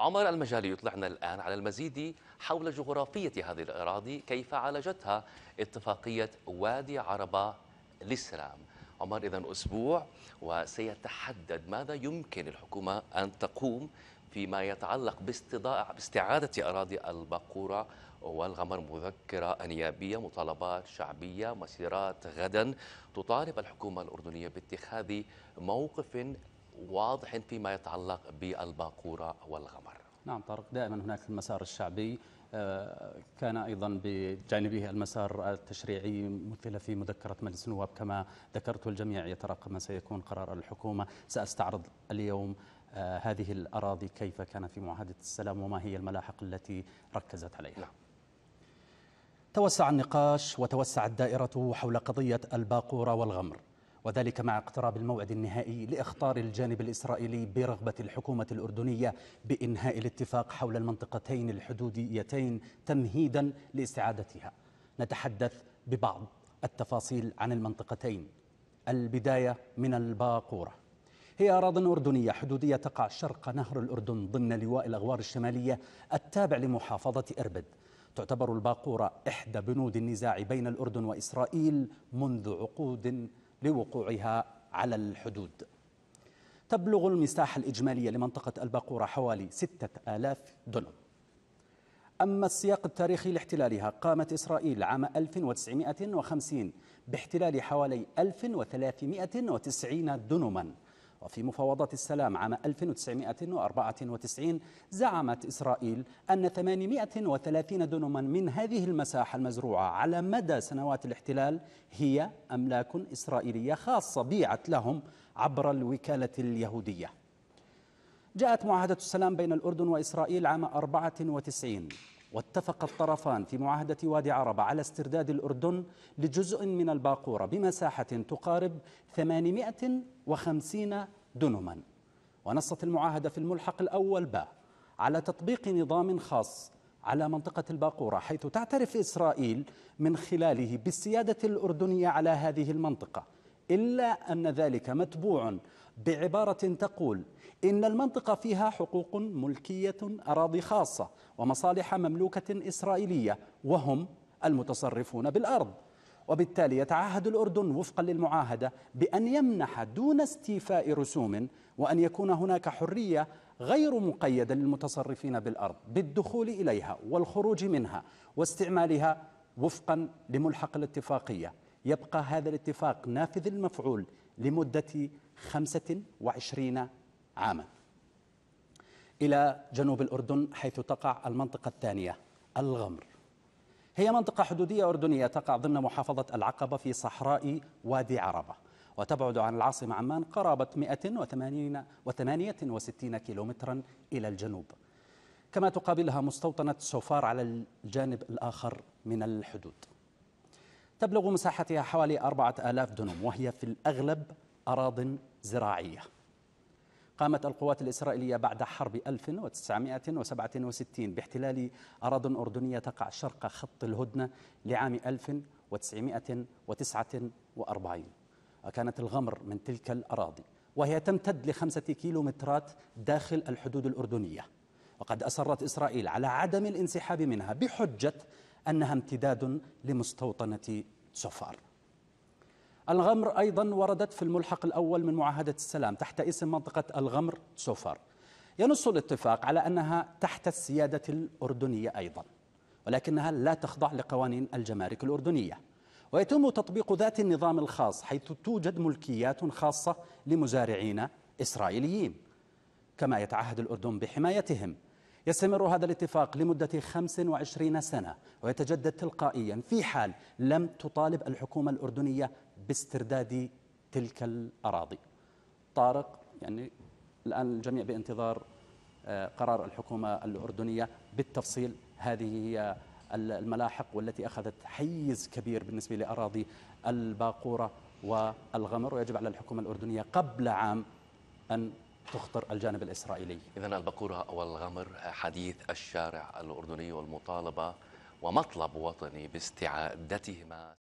عمر المجالي يطلعنا الآن على المزيد حول جغرافية هذه الأراضي كيف عالجتها اتفاقية وادي عربة للسلام عمر إذا أسبوع وسيتحدد ماذا يمكن الحكومة أن تقوم فيما يتعلق باستعادة أراضي الباقورة والغمر مذكرة أنيابية مطالبات شعبية مسيرات غدا تطالب الحكومة الأردنية باتخاذ موقف واضح فيما يتعلق بالباقوره والغمر. نعم طارق دائما هناك المسار الشعبي آه، كان أيضا بجانبه المسار التشريعي مثل في مذكرة مجلس النواب كما ذكرت الجميع يترقب ما سيكون قرار الحكومة سأستعرض اليوم آه، هذه الأراضي كيف كان في معاهدة السلام وما هي الملاحق التي ركزت عليها نعم. توسع النقاش وتوسعت دائرته حول قضية الباقورة والغمر وذلك مع اقتراب الموعد النهائي لاخطار الجانب الاسرائيلي برغبه الحكومه الاردنيه بانهاء الاتفاق حول المنطقتين الحدوديتين تمهيدا لاستعادتها. نتحدث ببعض التفاصيل عن المنطقتين. البدايه من الباقوره. هي أراض أردنية حدودية تقع شرق نهر الأردن ضمن لواء الأغوار الشمالية التابع لمحافظة إربد تعتبر الباقورة إحدى بنود النزاع بين الأردن وإسرائيل منذ عقود لوقوعها على الحدود تبلغ المساحة الإجمالية لمنطقة الباقورة حوالي ستة آلاف دونم أما السياق التاريخي لاحتلالها قامت إسرائيل عام 1950 باحتلال حوالي 1390 دنما وفي مفاوضات السلام عام 1994 زعمت إسرائيل أن 830 دنما من هذه المساحة المزروعة على مدى سنوات الاحتلال هي أملاك إسرائيلية خاصة بيعت لهم عبر الوكالة اليهودية جاءت معاهدة السلام بين الأردن وإسرائيل عام 94 واتفق الطرفان في معاهدة وادي عربة على استرداد الأردن لجزء من الباقورة بمساحة تقارب 850 دنما ونصت المعاهدة في الملحق الأول باء على تطبيق نظام خاص على منطقة الباقورة حيث تعترف إسرائيل من خلاله بالسيادة الأردنية على هذه المنطقة إلا أن ذلك متبوع بعبارة تقول إن المنطقة فيها حقوق ملكية أراضي خاصة ومصالح مملوكة إسرائيلية وهم المتصرفون بالأرض وبالتالي يتعهد الأردن وفقا للمعاهدة بأن يمنح دون استيفاء رسوم وأن يكون هناك حرية غير مقيدة للمتصرفين بالأرض بالدخول إليها والخروج منها واستعمالها وفقا لملحق الاتفاقية يبقى هذا الاتفاق نافذ المفعول لمدة 25 عاما إلى جنوب الأردن حيث تقع المنطقة الثانية الغمر هي منطقة حدودية أردنية تقع ضمن محافظة العقبة في صحراء وادي عربة وتبعد عن العاصمة عمان قرابة 168 كيلومترا إلى الجنوب كما تقابلها مستوطنة سوفار على الجانب الآخر من الحدود تبلغ مساحتها حوالي 4000 دنم وهي في الأغلب أراض زراعية قامت القوات الإسرائيلية بعد حرب 1967 باحتلال أراض أردنية تقع شرق خط الهدنة لعام 1949 وكانت الغمر من تلك الأراضي وهي تمتد لخمسة كيلومترات داخل الحدود الأردنية وقد أصرت إسرائيل على عدم الانسحاب منها بحجة أنها امتداد لمستوطنة سفار الغمر أيضا وردت في الملحق الأول من معاهدة السلام تحت اسم منطقة الغمر سفار ينص الاتفاق على أنها تحت السيادة الأردنية أيضا ولكنها لا تخضع لقوانين الجمارك الأردنية ويتم تطبيق ذات النظام الخاص حيث توجد ملكيات خاصة لمزارعين إسرائيليين كما يتعهد الأردن بحمايتهم يستمر هذا الاتفاق لمدة 25 سنة ويتجدد تلقائيا في حال لم تطالب الحكومة الأردنية باسترداد تلك الأراضي طارق يعني الآن الجميع بانتظار آه، قرار الحكومة الأردنية بالتفصيل هذه هي الملاحق والتي أخذت حيز كبير بالنسبة لأراضي الباقورة والغمر ويجب على الحكومة الأردنية قبل عام أن تخطر الجانب الإسرائيلي إذا البقورة أو الغمر حديث الشارع الأردني والمطالبة ومطلب وطني باستعادتهما